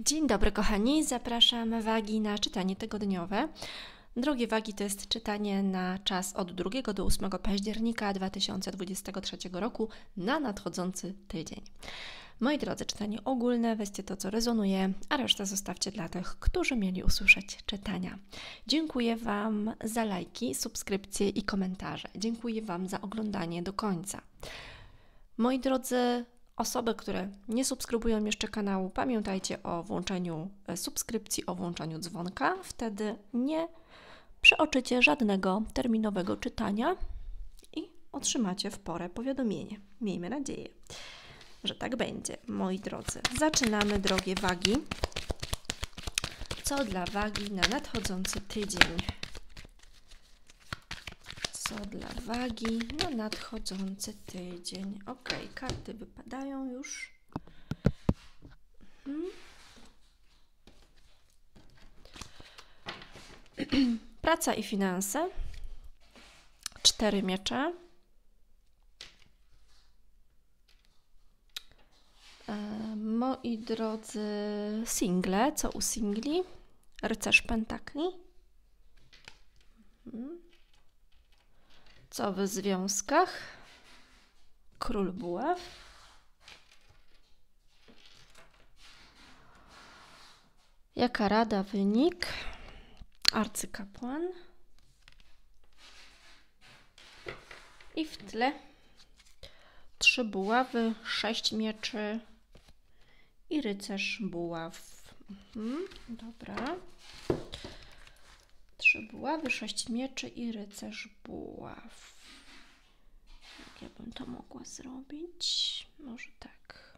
Dzień dobry, kochani. Zapraszam wagi na czytanie tygodniowe. Drogie wagi to jest czytanie na czas od 2 do 8 października 2023 roku na nadchodzący tydzień. Moi drodzy, czytanie ogólne, weźcie to, co rezonuje, a resztę zostawcie dla tych, którzy mieli usłyszeć czytania. Dziękuję Wam za lajki, subskrypcje i komentarze. Dziękuję Wam za oglądanie do końca. Moi drodzy, Osoby, które nie subskrybują jeszcze kanału, pamiętajcie o włączeniu e, subskrypcji, o włączeniu dzwonka. Wtedy nie przeoczycie żadnego terminowego czytania i otrzymacie w porę powiadomienie. Miejmy nadzieję, że tak będzie, moi drodzy. Zaczynamy drogie wagi. Co dla wagi na nadchodzący tydzień? dla wagi na nadchodzący tydzień. Ok, karty wypadają już. Mhm. Praca i finanse. Cztery miecze. E, moi drodzy, single, co u singli? Rycerz Pentakli. Mhm. Co w związkach? Król buław. Jaka rada, wynik? Arcykapłan. I w tle trzy buławy, sześć mieczy i rycerz buław. Mhm, dobra trzy buławy, sześć mieczy i rycerz buław. Jak ja bym to mogła zrobić? Może tak.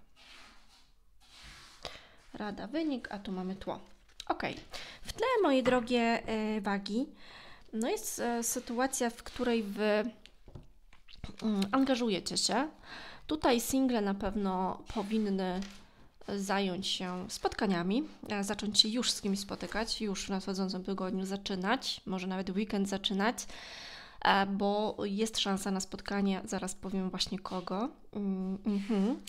Rada, wynik, a tu mamy tło. Ok. W tle, moje drogie y, wagi, no jest y, sytuacja, w której Wy mm, angażujecie się. Tutaj single na pewno powinny zająć się spotkaniami, e, zacząć się już z kimś spotykać, już w nadchodzącym tygodniu zaczynać, może nawet weekend zaczynać, e, bo jest szansa na spotkanie, zaraz powiem właśnie kogo. Mm, mhm.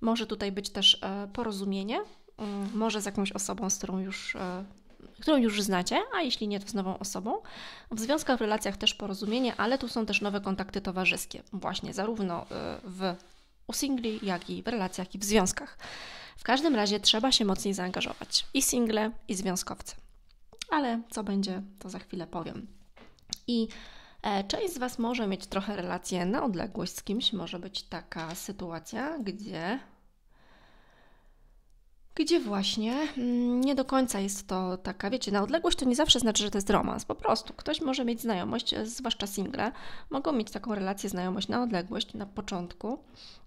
Może tutaj być też e, porozumienie, mm, może z jakąś osobą, z którą już którą już znacie, a jeśli nie, to z nową osobą. W związkach, w relacjach też porozumienie, ale tu są też nowe kontakty towarzyskie, właśnie zarówno w u singli, jak i w relacjach i w związkach. W każdym razie trzeba się mocniej zaangażować i single, i związkowcy. Ale co będzie, to za chwilę powiem. I e, Część z Was może mieć trochę relacje na odległość z kimś, może być taka sytuacja, gdzie gdzie właśnie mm, nie do końca jest to taka, wiecie, na odległość to nie zawsze znaczy, że to jest romans, po prostu. Ktoś może mieć znajomość, e, zwłaszcza single, mogą mieć taką relację, znajomość na odległość na początku,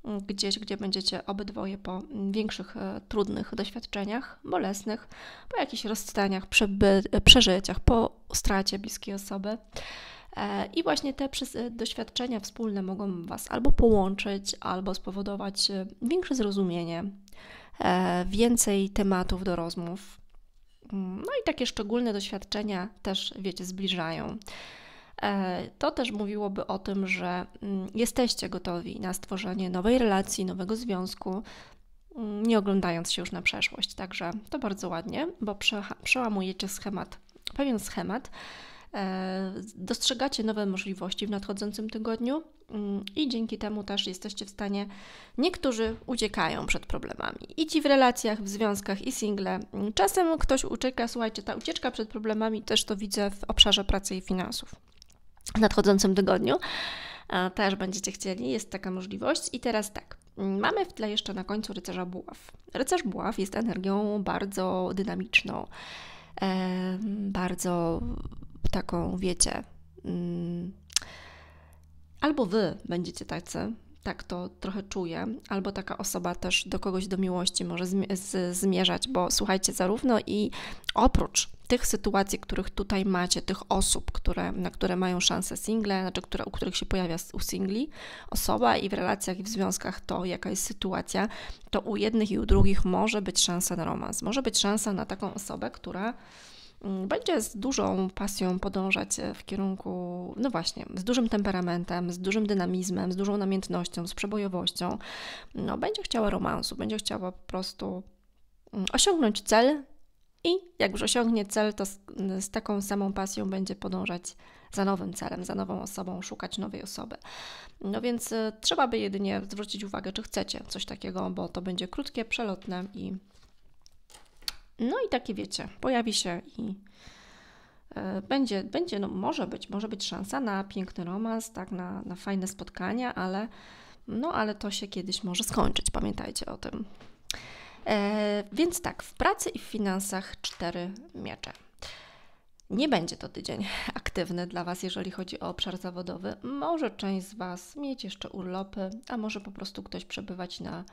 mm, gdzieś, gdzie będziecie obydwoje po mm, większych, e, trudnych doświadczeniach, bolesnych, po jakichś rozstaniach, e, przeżyciach, po stracie bliskiej osoby. I właśnie te doświadczenia wspólne mogą Was albo połączyć, albo spowodować większe zrozumienie, E, więcej tematów do rozmów. Mm, no i takie szczególne doświadczenia też, wiecie, zbliżają. E, to też mówiłoby o tym, że mm, jesteście gotowi na stworzenie nowej relacji, nowego związku, mm, nie oglądając się już na przeszłość. Także to bardzo ładnie, bo przełamujecie schemat, pewien schemat, E, dostrzegacie nowe możliwości w nadchodzącym tygodniu mm, i dzięki temu też jesteście w stanie. Niektórzy uciekają przed problemami. I ci w relacjach, w związkach i single. Mm, czasem ktoś ucieka, słuchajcie, ta ucieczka przed problemami też to widzę w obszarze pracy i finansów w nadchodzącym tygodniu. E, też będziecie chcieli, jest taka możliwość. I teraz tak. Mm, mamy w tle jeszcze na końcu rycerza buław. Rycerz buław jest energią bardzo dynamiczną, e, bardzo taką, wiecie, mm, albo wy będziecie tacy, tak to trochę czuję, albo taka osoba też do kogoś do miłości może zmierzać, bo słuchajcie, zarówno i oprócz tych sytuacji, których tutaj macie, tych osób, które, na które mają szansę single, znaczy które, u których się pojawia u singli osoba i w relacjach i w związkach to, jaka jest sytuacja, to u jednych i u drugich może być szansa na romans, może być szansa na taką osobę, która Mm, będzie z dużą pasją podążać e, w kierunku, no właśnie, z dużym temperamentem, z dużym dynamizmem, z dużą namiętnością, z przebojowością. No, będzie chciała romansu, będzie chciała po prostu mm, osiągnąć cel i jak już osiągnie cel, to z, z taką samą pasją będzie podążać za nowym celem, za nową osobą, szukać nowej osoby. No więc e, trzeba by jedynie zwrócić uwagę, czy chcecie coś takiego, bo to będzie krótkie, przelotne i no i takie wiecie, pojawi się i e, będzie, będzie no może być, może być szansa na piękny romans, tak, na, na fajne spotkania, ale, no, ale to się kiedyś może skończyć, pamiętajcie o tym. E, więc tak, w pracy i w finansach cztery miecze. Nie będzie to tydzień aktywny dla Was, jeżeli chodzi o obszar zawodowy. Może część z Was mieć jeszcze urlopy, a może po prostu ktoś przebywać na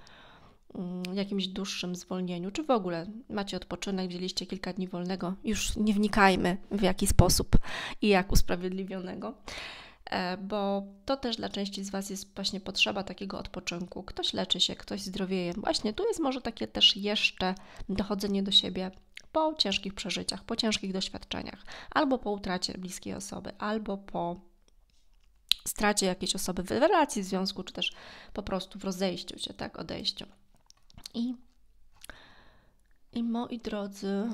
Mm, jakimś dłuższym zwolnieniu, czy w ogóle macie odpoczynek, wzięliście kilka dni wolnego, już nie wnikajmy w jaki sposób i jak usprawiedliwionego, e, bo to też dla części z Was jest właśnie potrzeba takiego odpoczynku. Ktoś leczy się, ktoś zdrowieje. Właśnie tu jest może takie też jeszcze dochodzenie do siebie po ciężkich przeżyciach, po ciężkich doświadczeniach, albo po utracie bliskiej osoby, albo po stracie jakiejś osoby w relacji, w związku, czy też po prostu w rozejściu się, tak, odejściu. I, i moi drodzy,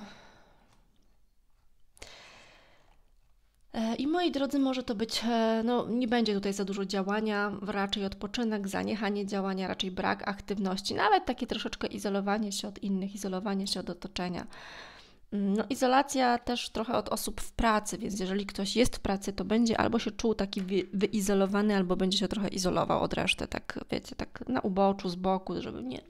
e, i moi drodzy, może to być, e, no nie będzie tutaj za dużo działania, raczej odpoczynek, zaniechanie działania, raczej brak aktywności, nawet no, takie troszeczkę izolowanie się od innych, izolowanie się od otoczenia. Mm, no, izolacja też trochę od osób w pracy, więc jeżeli ktoś jest w pracy, to będzie albo się czuł taki wyizolowany, albo będzie się trochę izolował od reszty, tak wiecie, tak na uboczu, z boku, żeby nie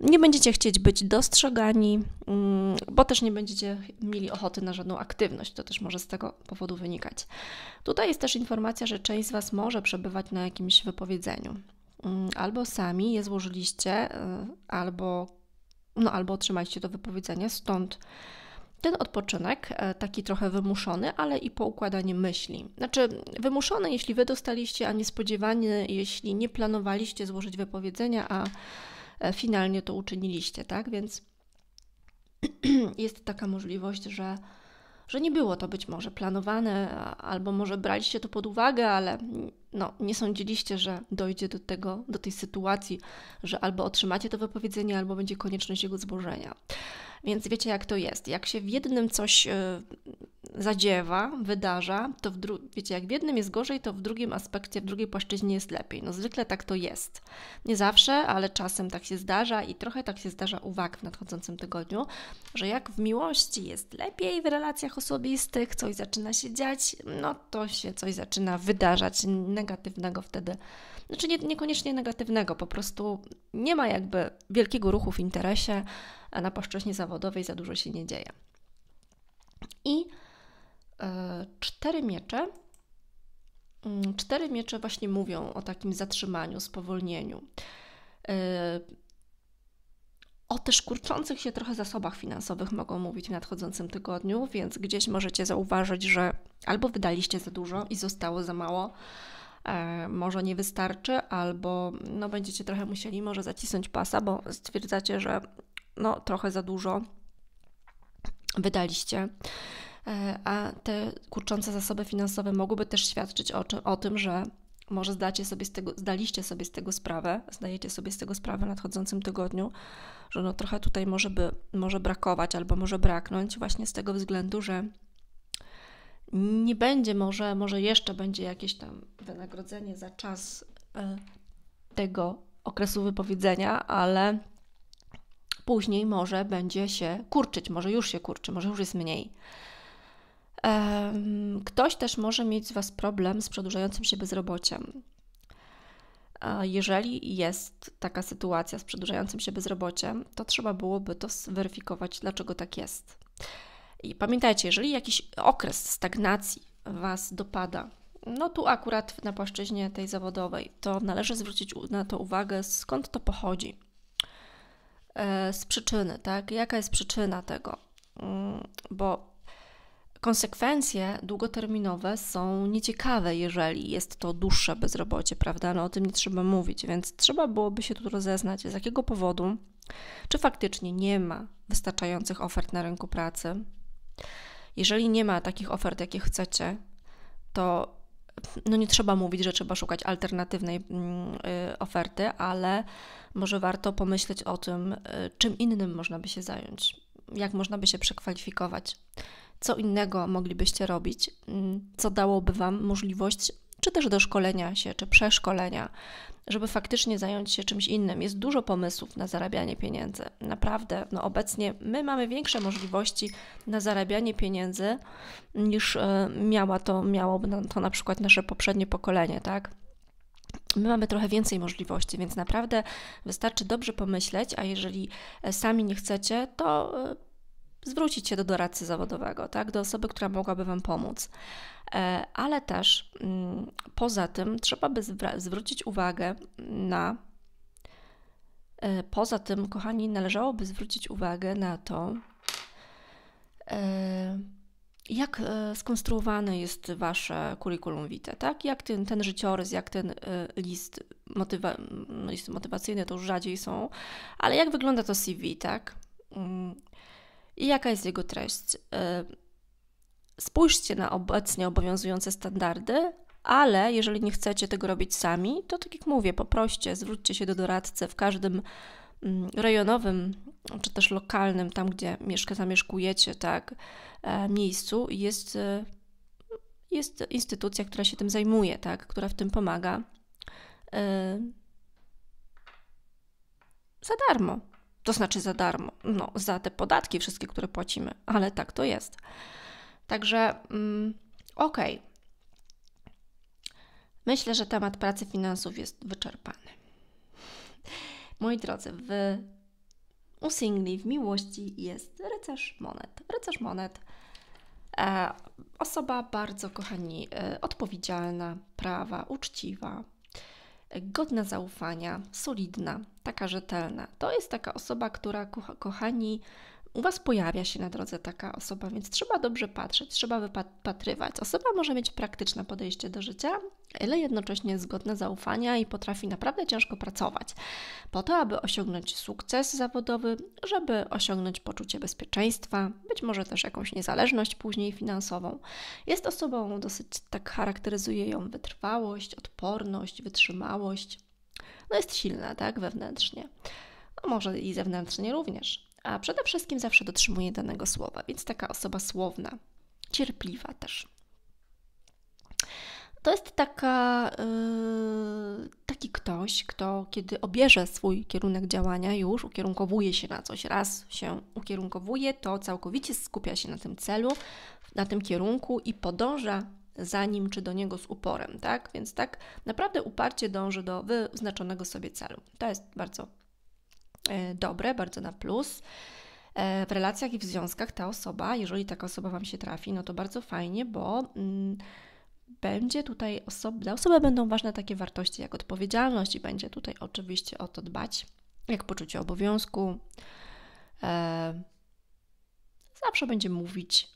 nie będziecie chcieć być dostrzegani, mm, bo też nie będziecie mieli ochoty na żadną aktywność. To też może z tego powodu wynikać. Tutaj jest też informacja, że część z Was może przebywać na jakimś wypowiedzeniu. Mm, albo sami je złożyliście, y, albo, no, albo otrzymaliście to wypowiedzenie, stąd ten odpoczynek, e, taki trochę wymuszony, ale i po myśli. Znaczy, wymuszony, jeśli wy dostaliście, a niespodziewany, jeśli nie planowaliście złożyć wypowiedzenia, a E, finalnie to uczyniliście, tak? Więc jest taka możliwość, że, że nie było to być może planowane, albo może braliście to pod uwagę, ale no, nie sądziliście, że dojdzie do tego, do tej sytuacji, że albo otrzymacie to wypowiedzenie, albo będzie konieczność jego złożenia. Więc wiecie, jak to jest. Jak się w jednym coś e, zadziewa, wydarza, to w dru- wiecie, jak w jednym jest gorzej, to w drugim aspekcie, w drugiej płaszczyźnie jest lepiej. No zwykle tak to jest. Nie zawsze, ale czasem tak się zdarza i trochę tak się zdarza uwag w nadchodzącym tygodniu, że jak w miłości jest lepiej w relacjach osobistych, coś zaczyna się dziać, no to się coś zaczyna wydarzać negatywnego wtedy. Znaczy nie, niekoniecznie negatywnego, po prostu nie ma jakby wielkiego ruchu w interesie, a na płaszczyźnie zawodowej za dużo się nie dzieje. I e, cztery miecze. Mm, cztery miecze właśnie mówią o takim zatrzymaniu, spowolnieniu. E, o też kurczących się trochę zasobach finansowych mogą mówić w nadchodzącym tygodniu, więc gdzieś możecie zauważyć, że albo wydaliście za dużo i zostało za mało, E, może nie wystarczy, albo no, będziecie trochę musieli może zacisnąć pasa, bo stwierdzacie, że no, trochę za dużo wydaliście. E, a te kurczące zasoby finansowe mogłyby też świadczyć o, o tym, że może zdacie sobie z tego, zdaliście sobie z tego sprawę, zdajecie sobie z tego sprawę w nadchodzącym tygodniu, że no trochę tutaj może, by, może brakować albo może braknąć właśnie z tego względu, że nie będzie, może, może jeszcze będzie jakieś tam wynagrodzenie za czas e, tego okresu wypowiedzenia, ale później może będzie się kurczyć, może już się kurczy, może już jest mniej. Ktoś też może mieć z Was problem z przedłużającym się bezrobociem. Jeżeli jest taka sytuacja z przedłużającym się bezrobociem, to trzeba byłoby to zweryfikować, dlaczego tak jest. I pamiętajcie, jeżeli jakiś okres stagnacji Was dopada, no tu akurat na płaszczyźnie tej zawodowej, to należy zwrócić na to uwagę, skąd to pochodzi. E, z przyczyny, tak? Jaka jest przyczyna tego? Mm, bo konsekwencje długoterminowe są nieciekawe, jeżeli jest to dłuższe bezrobocie, prawda? No o tym nie trzeba mówić, więc trzeba byłoby się tu rozeznać, z jakiego powodu, czy faktycznie nie ma wystarczających ofert na rynku pracy, jeżeli nie ma takich ofert, jakie chcecie, to no nie trzeba mówić, że trzeba szukać alternatywnej mm, y, oferty, ale może warto pomyśleć o tym, y, czym innym można by się zająć, jak można by się przekwalifikować, co innego moglibyście robić, mm, co dałoby Wam możliwość czy też do szkolenia się, czy przeszkolenia, żeby faktycznie zająć się czymś innym. Jest dużo pomysłów na zarabianie pieniędzy. Naprawdę, no obecnie my mamy większe możliwości na zarabianie pieniędzy niż e, miała to, miałoby to na przykład nasze poprzednie pokolenie, tak? My mamy trochę więcej możliwości, więc naprawdę wystarczy dobrze pomyśleć, a jeżeli e, sami nie chcecie, to e, zwrócić się do doradcy zawodowego, tak? do osoby, która mogłaby Wam pomóc. E, ale też mm, poza tym trzeba by zwrócić uwagę na e, Poza tym, kochani, należałoby zwrócić uwagę na to, e, jak skonstruowane jest Wasze curriculum vitae, tak? Jak ten, ten życiorys, jak ten list, motywa list motywacyjny to już rzadziej są, ale jak wygląda to CV, tak? Mm. I jaka jest jego treść? spójrzcie na obecnie obowiązujące standardy, ale jeżeli nie chcecie tego robić sami, to tak jak mówię, poproście, zwróćcie się do doradcy w każdym mm, rejonowym czy też lokalnym, tam gdzie mieszka, zamieszkujecie, tak, e, miejscu jest, e, jest instytucja, która się tym zajmuje, tak, która w tym pomaga. E, za darmo. To znaczy za darmo. No, za te podatki wszystkie, które płacimy, ale tak to jest. Także mm, okej. Okay. Myślę, że temat pracy finansów jest wyczerpany. Moi drodzy, w, u singli, w miłości jest rycerz monet. Rycerz monet. E, osoba bardzo, kochani, e, odpowiedzialna, prawa, uczciwa, e, godna zaufania, solidna, taka rzetelna. To jest taka osoba, która, ko kochani, u Was pojawia się na drodze taka osoba, więc trzeba dobrze patrzeć, trzeba wypatrywać. Osoba może mieć praktyczne podejście do życia, ale jednocześnie jest zgodne zaufania i potrafi naprawdę ciężko pracować po to, aby osiągnąć sukces zawodowy, żeby osiągnąć poczucie bezpieczeństwa, być może też jakąś niezależność później finansową. Jest osobą dosyć, tak charakteryzuje ją wytrwałość, odporność, wytrzymałość. No jest silna, tak, wewnętrznie. No może i zewnętrznie również a przede wszystkim zawsze dotrzymuje danego słowa, więc taka osoba słowna, cierpliwa też. To jest taka, yy, taki ktoś, kto kiedy obierze swój kierunek działania, już ukierunkowuje się na coś. Raz się ukierunkowuje, to całkowicie skupia się na tym celu, na tym kierunku i podąża za nim czy do niego z uporem, tak? Więc tak naprawdę uparcie dąży do wyznaczonego sobie celu. To jest bardzo E, dobre, bardzo na plus. E, w relacjach i w związkach ta osoba, jeżeli taka osoba Wam się trafi, no to bardzo fajnie, bo mm, będzie tutaj osoba, dla osoby będą ważne takie wartości jak odpowiedzialność i będzie tutaj oczywiście o to dbać, jak poczucie obowiązku. E, zawsze będzie mówić,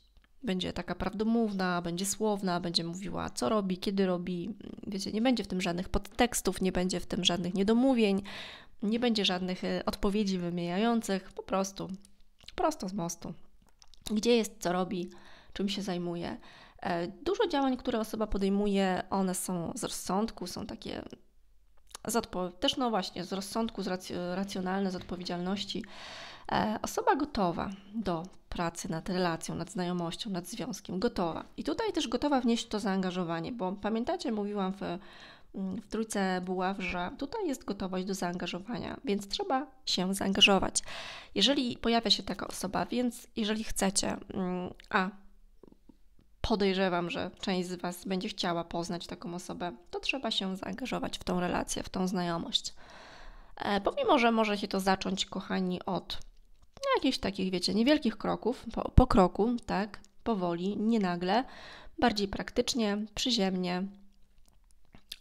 będzie taka prawdomówna, będzie słowna, będzie mówiła co robi, kiedy robi. Wiecie, nie będzie w tym żadnych podtekstów, nie będzie w tym żadnych niedomówień. Nie będzie żadnych y, odpowiedzi wymijających, po prostu, prosto z mostu. Gdzie jest, co robi, czym się zajmuje. E, dużo działań, które osoba podejmuje, one są z rozsądku, są takie z też no właśnie z rozsądku, z rac racjonalne, z odpowiedzialności. E, osoba gotowa do pracy nad relacją, nad znajomością, nad związkiem, gotowa. I tutaj też gotowa wnieść to zaangażowanie, bo pamiętacie, mówiłam w Mm, w trójce buław, że tutaj jest gotowość do zaangażowania, więc trzeba się zaangażować. Jeżeli pojawia się taka osoba, więc jeżeli chcecie, mm, a podejrzewam, że część z Was będzie chciała poznać taką osobę, to trzeba się zaangażować w tą relację, w tą znajomość. E, pomimo, że może się to zacząć, kochani, od no, jakichś takich, wiecie, niewielkich kroków, po, po kroku, tak, powoli, nie nagle, bardziej praktycznie, przyziemnie,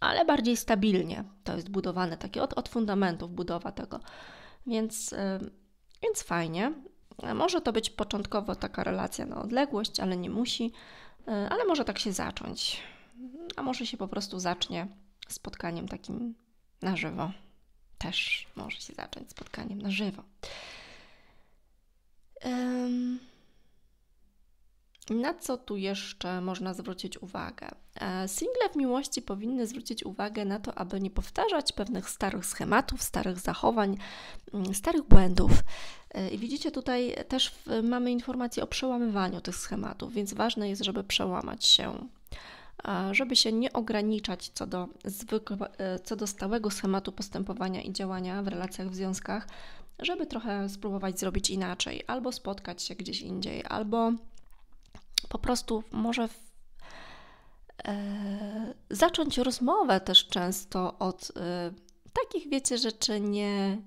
ale bardziej stabilnie to jest budowane, takie od, od fundamentów budowa tego. Więc, y, więc fajnie. E, może to być początkowo taka relacja na odległość, ale nie musi, e, ale może tak się zacząć. A może się po prostu zacznie spotkaniem takim na żywo. Też może się zacząć spotkaniem na żywo. Um. Na co tu jeszcze można zwrócić uwagę? E, single w miłości powinny zwrócić uwagę na to, aby nie powtarzać pewnych starych schematów, starych zachowań, mm, starych błędów. E, I widzicie tutaj też mamy informacje o przełamywaniu tych schematów, więc ważne jest, żeby przełamać się, e, żeby się nie ograniczać co do, zwykłe, co do stałego schematu postępowania i działania w relacjach, w związkach, żeby trochę spróbować zrobić inaczej, albo spotkać się gdzieś indziej, albo po prostu może w, e, zacząć rozmowę też często od e, takich, wiecie, rzeczy nie,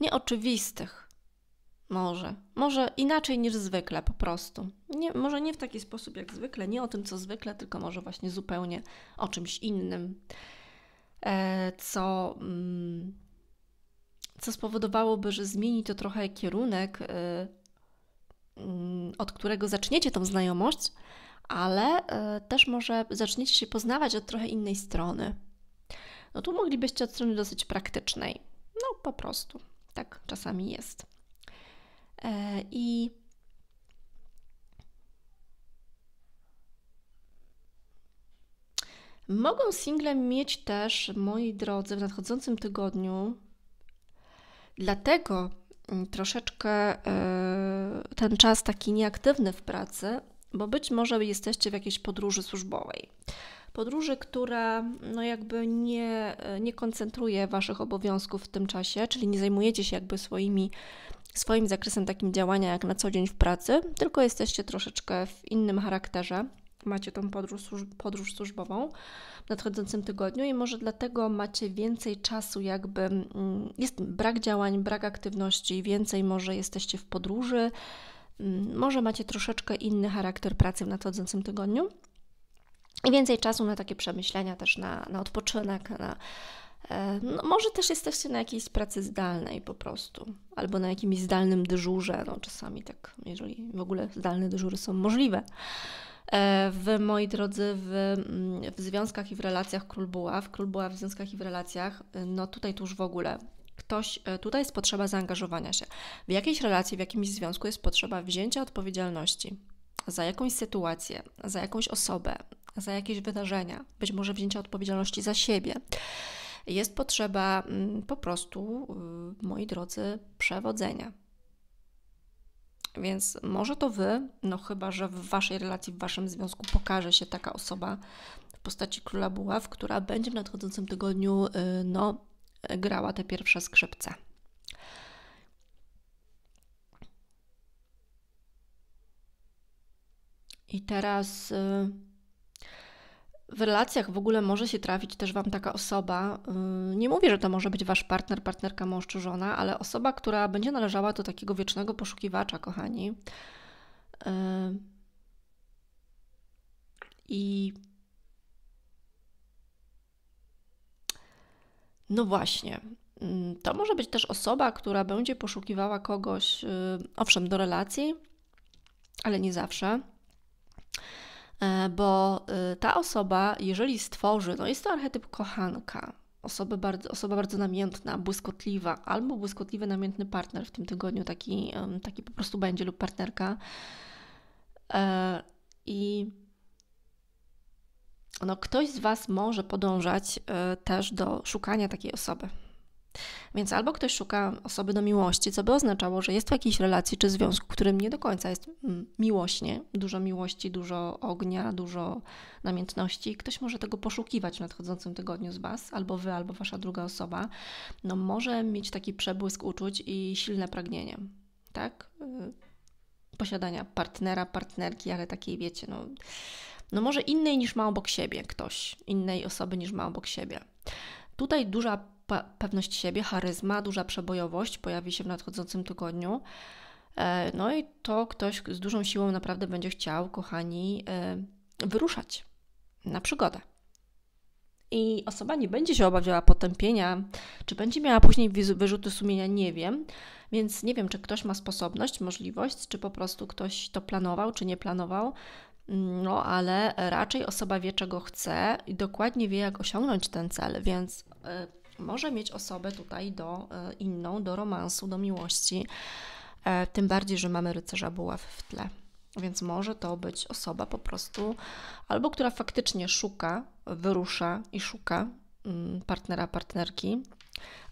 nieoczywistych. Może. Może inaczej niż zwykle po prostu. Nie, może nie w taki sposób jak zwykle, nie o tym co zwykle, tylko może właśnie zupełnie o czymś innym, e, co, mm, co spowodowałoby, że zmieni to trochę kierunek e, Mm, od którego zaczniecie tą znajomość, ale e, też może zaczniecie się poznawać od trochę innej strony. No tu moglibyście od strony dosyć praktycznej. No po prostu. Tak czasami jest. E, I mogą single mieć też, moi drodzy, w nadchodzącym tygodniu, dlatego Mm, troszeczkę e, ten czas taki nieaktywny w pracy, bo być może jesteście w jakiejś podróży służbowej. Podróży, która no jakby nie, e, nie koncentruje Waszych obowiązków w tym czasie, czyli nie zajmujecie się jakby swoimi, swoim zakresem takim działania jak na co dzień w pracy, tylko jesteście troszeczkę w innym charakterze macie tą podróż, podróż służbową w nadchodzącym tygodniu i może dlatego macie więcej czasu, jakby mm, jest brak działań, brak aktywności, więcej może jesteście w podróży, mm, może macie troszeczkę inny charakter pracy w nadchodzącym tygodniu i więcej czasu na takie przemyślenia, też na, na odpoczynek, na e, no, może też jesteście na jakiejś pracy zdalnej po prostu, albo na jakimś zdalnym dyżurze, no czasami tak, jeżeli w ogóle zdalne dyżury są możliwe. E, w, moi drodzy, w, mm, w związkach i w relacjach król buław, król buław w związkach i w relacjach, y, no tutaj tuż w ogóle ktoś, y, tutaj jest potrzeba zaangażowania się. W jakiejś relacji, w jakimś związku jest potrzeba wzięcia odpowiedzialności za jakąś sytuację, za jakąś osobę, za jakieś wydarzenia, być może wzięcia odpowiedzialności za siebie. Jest potrzeba mm, po prostu, y, moi drodzy, przewodzenia więc może to wy, no chyba, że w waszej relacji, w waszym związku pokaże się taka osoba w postaci króla buław, która będzie w nadchodzącym tygodniu, y, no, grała te pierwsze skrzypce. I teraz y, w relacjach w ogóle może się trafić też Wam taka osoba, y, nie mówię, że to może być Wasz partner, partnerka, mąż czy żona, ale osoba, która będzie należała do takiego wiecznego poszukiwacza, kochani. Y, I no właśnie, y, to może być też osoba, która będzie poszukiwała kogoś, owszem, do relacji, ale nie zawsze E, bo e, ta osoba, jeżeli stworzy, no jest to archetyp kochanka, osoba bardzo, osoba bardzo namiętna, błyskotliwa, albo błyskotliwy, namiętny partner w tym tygodniu, taki, taki po prostu będzie, lub partnerka. E, I no, ktoś z Was może podążać też do szukania takiej osoby. Więc albo ktoś szuka osoby do miłości, co by oznaczało, że jest w jakiejś relacji czy związku, którym nie do końca jest mm, miłośnie, dużo miłości, dużo ognia, dużo namiętności. Ktoś może tego poszukiwać w nadchodzącym tygodniu z Was, albo Wy, albo Wasza druga osoba. No może mieć taki przebłysk uczuć i silne pragnienie, tak? Y, posiadania partnera, partnerki, ale takiej wiecie, no no może innej niż ma obok siebie ktoś, innej osoby niż ma obok siebie. Tutaj duża pewność siebie, charyzma, duża przebojowość pojawi się w nadchodzącym tygodniu. E, no i to ktoś z dużą siłą naprawdę będzie chciał, kochani, e, wyruszać na przygodę. I osoba nie będzie się obawiała potępienia, czy będzie miała później wyrzuty sumienia, nie wiem. Więc nie wiem, czy ktoś ma sposobność, możliwość, czy po prostu ktoś to planował, czy nie planował. No, ale raczej osoba wie, czego chce i dokładnie wie, jak osiągnąć ten cel, więc e, może mieć osobę tutaj do e, inną, do romansu, do miłości. E, tym bardziej, że mamy rycerza buław w tle. Więc może to być osoba po prostu, albo która faktycznie szuka, wyrusza i szuka mm, partnera, partnerki,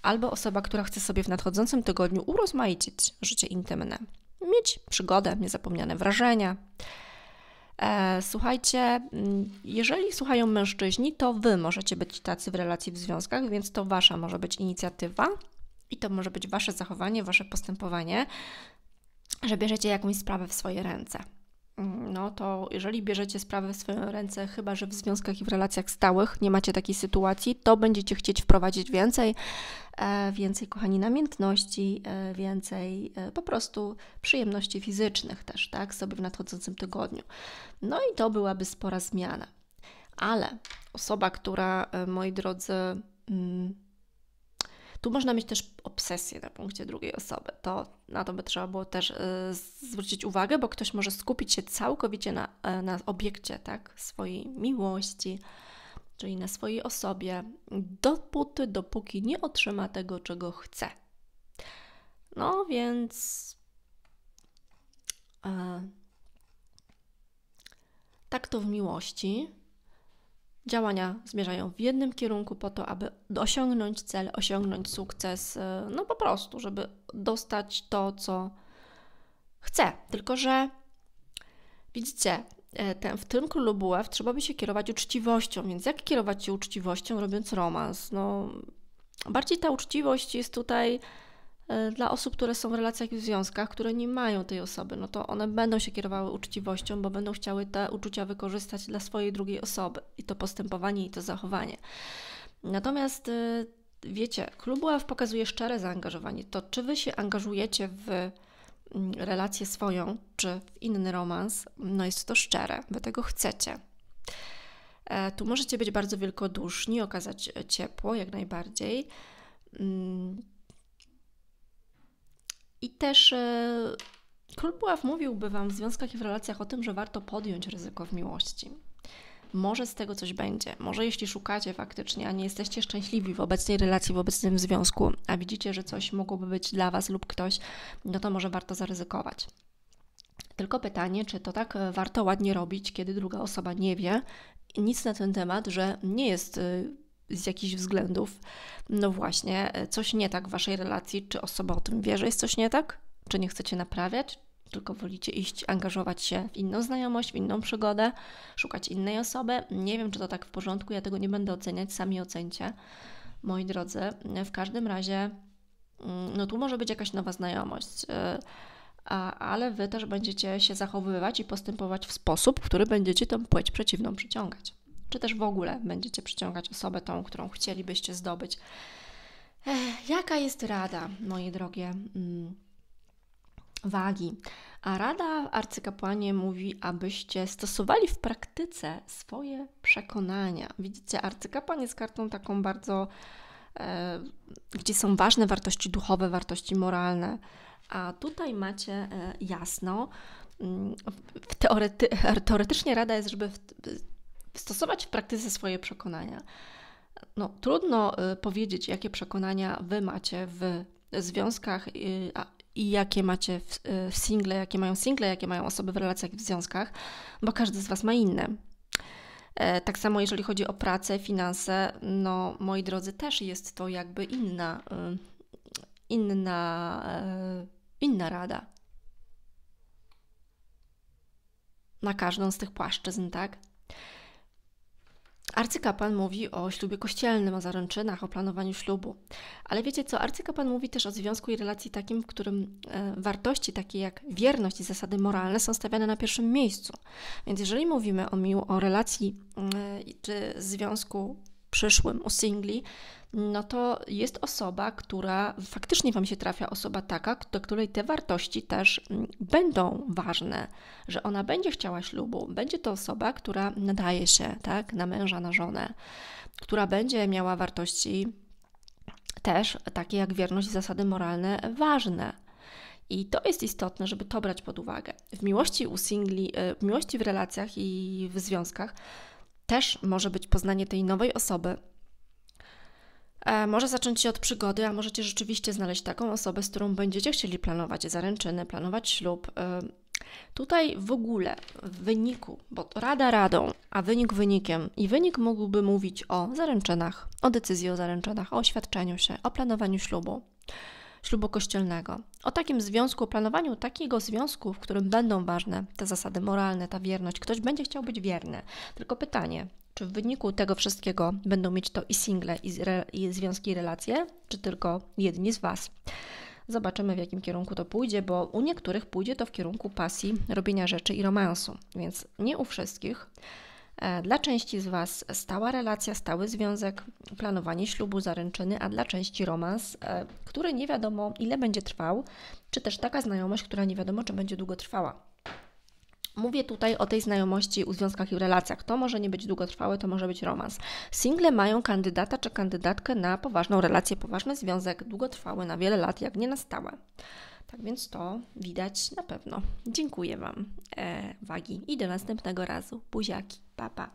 albo osoba, która chce sobie w nadchodzącym tygodniu urozmaicić życie intymne, mieć przygodę, niezapomniane wrażenia. E, słuchajcie, mm, jeżeli słuchają mężczyźni, to wy możecie być tacy w relacji w związkach, więc to wasza może być inicjatywa i to może być wasze zachowanie, wasze postępowanie, że bierzecie jakąś sprawę w swoje ręce. Mm, no to jeżeli bierzecie sprawę w swoje ręce, chyba że w związkach i w relacjach stałych nie macie takiej sytuacji, to będziecie chcieć wprowadzić więcej, e, więcej, kochani, namiętności, e, więcej e, po prostu przyjemności fizycznych też, tak, sobie w nadchodzącym tygodniu. No i to byłaby spora zmiana. Ale osoba, która, moi drodzy, mm, tu można mieć też obsesję na punkcie drugiej osoby. To na to by trzeba było też y, zwrócić uwagę, bo ktoś może skupić się całkowicie na, y, na obiekcie tak, swojej miłości, czyli na swojej osobie, dopóty, dopóki nie otrzyma tego, czego chce. No więc. Y, tak to w miłości. Działania zmierzają w jednym kierunku po to, aby osiągnąć cel, osiągnąć sukces, e, no po prostu, żeby dostać to, co chce. Tylko, że widzicie, e, ten, w tym królu buław trzeba by się kierować uczciwością, więc jak kierować się uczciwością, robiąc romans? No, bardziej ta uczciwość jest tutaj E, dla osób, które są w relacjach i w związkach, które nie mają tej osoby, no to one będą się kierowały uczciwością, bo będą chciały te uczucia wykorzystać dla swojej drugiej osoby i to postępowanie i to zachowanie. Natomiast e, wiecie, klub UF pokazuje szczere zaangażowanie. To czy wy się angażujecie w mm, relację swoją, czy w inny romans, no jest to szczere, wy tego chcecie. E, tu możecie być bardzo wielkoduszni, okazać ciepło jak najbardziej mm, i też e, król Buław mówiłby Wam w związkach i w relacjach o tym, że warto podjąć ryzyko w miłości. Może z tego coś będzie. Może jeśli szukacie faktycznie, a nie jesteście szczęśliwi w obecnej relacji, w obecnym związku, a widzicie, że coś mogłoby być dla Was lub ktoś, no to może warto zaryzykować. Tylko pytanie, czy to tak e, warto ładnie robić, kiedy druga osoba nie wie nic na ten temat, że nie jest e, z jakichś względów, no właśnie, coś nie tak w waszej relacji, czy osoba o tym wie, że jest coś nie tak, czy nie chcecie naprawiać, tylko wolicie iść, angażować się w inną znajomość, w inną przygodę, szukać innej osoby. Nie wiem, czy to tak w porządku, ja tego nie będę oceniać, sami ocencie, moi drodzy. W każdym razie, mm, no tu może być jakaś nowa znajomość. Y, a, ale wy też będziecie się zachowywać i postępować w sposób, w który będziecie tą płeć przeciwną przyciągać czy też w ogóle będziecie przyciągać osobę tą, którą chcielibyście zdobyć. Ech, jaka jest rada, moje drogie mm, wagi? A rada arcykapłanie mówi, abyście stosowali w praktyce swoje przekonania. Widzicie, arcykapłan jest kartą taką bardzo, e, gdzie są ważne wartości duchowe, wartości moralne. A tutaj macie e, jasno, mm, w teorety, teoretycznie rada jest, żeby w, stosować w praktyce swoje przekonania. No, trudno y, powiedzieć, jakie przekonania wy macie w związkach y, a, i jakie macie w, y, w single, jakie mają single, jakie mają osoby w relacjach i w związkach, bo każdy z Was ma inne. E, tak samo jeżeli chodzi o pracę, finanse, no moi drodzy, też jest to jakby inna, inna, e, inna rada. Na każdą z tych płaszczyzn, tak? Arcykapłan mówi o ślubie kościelnym, o zaręczynach, o planowaniu ślubu. Ale wiecie co, arcykapłan mówi też o związku i relacji takim, w którym e, wartości takie jak wierność i zasady moralne są stawiane na pierwszym miejscu. Więc jeżeli mówimy o, mił- o relacji mm, e, czy związku przyszłym, u singli, no to jest osoba, która faktycznie Wam się trafia, osoba taka, do której te wartości też mm, będą ważne, że ona będzie chciała ślubu, będzie to osoba, która nadaje się tak, na męża, na żonę, która będzie miała wartości też takie jak wierność i zasady moralne ważne. I to jest istotne, żeby to brać pod uwagę. W miłości u singli, y, w miłości w relacjach i w związkach też może być poznanie tej nowej osoby. E, może zacząć się od przygody, a możecie rzeczywiście znaleźć taką osobę, z którą będziecie chcieli planować zaręczyny, planować ślub. E, tutaj w ogóle w wyniku, bo rada radą, a wynik wynikiem, i wynik mógłby mówić o zaręczynach, o decyzji o zaręczynach, o oświadczeniu się, o planowaniu ślubu ślubu kościelnego. O takim związku, o planowaniu takiego związku, w którym będą ważne te zasady moralne, ta wierność. Ktoś będzie chciał być wierny. Tylko pytanie, czy w wyniku tego wszystkiego będą mieć to i single, i, re, i związki, i relacje, czy tylko jedni z Was? Zobaczymy, w jakim kierunku to pójdzie, bo u niektórych pójdzie to w kierunku pasji, robienia rzeczy i romansu, więc nie u wszystkich. E, dla części z Was stała relacja, stały związek, planowanie ślubu, zaręczyny, a dla części romans, e, który nie wiadomo ile będzie trwał, czy też taka znajomość, która nie wiadomo czy będzie długo trwała. Mówię tutaj o tej znajomości u związkach i relacjach. To może nie być długotrwałe, to może być romans. Single mają kandydata czy kandydatkę na poważną relację, poważny związek, długotrwały na wiele lat, jak nie na stałe. Tak więc to widać na pewno. Dziękuję Wam, e, wagi i do następnego razu. Buziaki. 爸爸。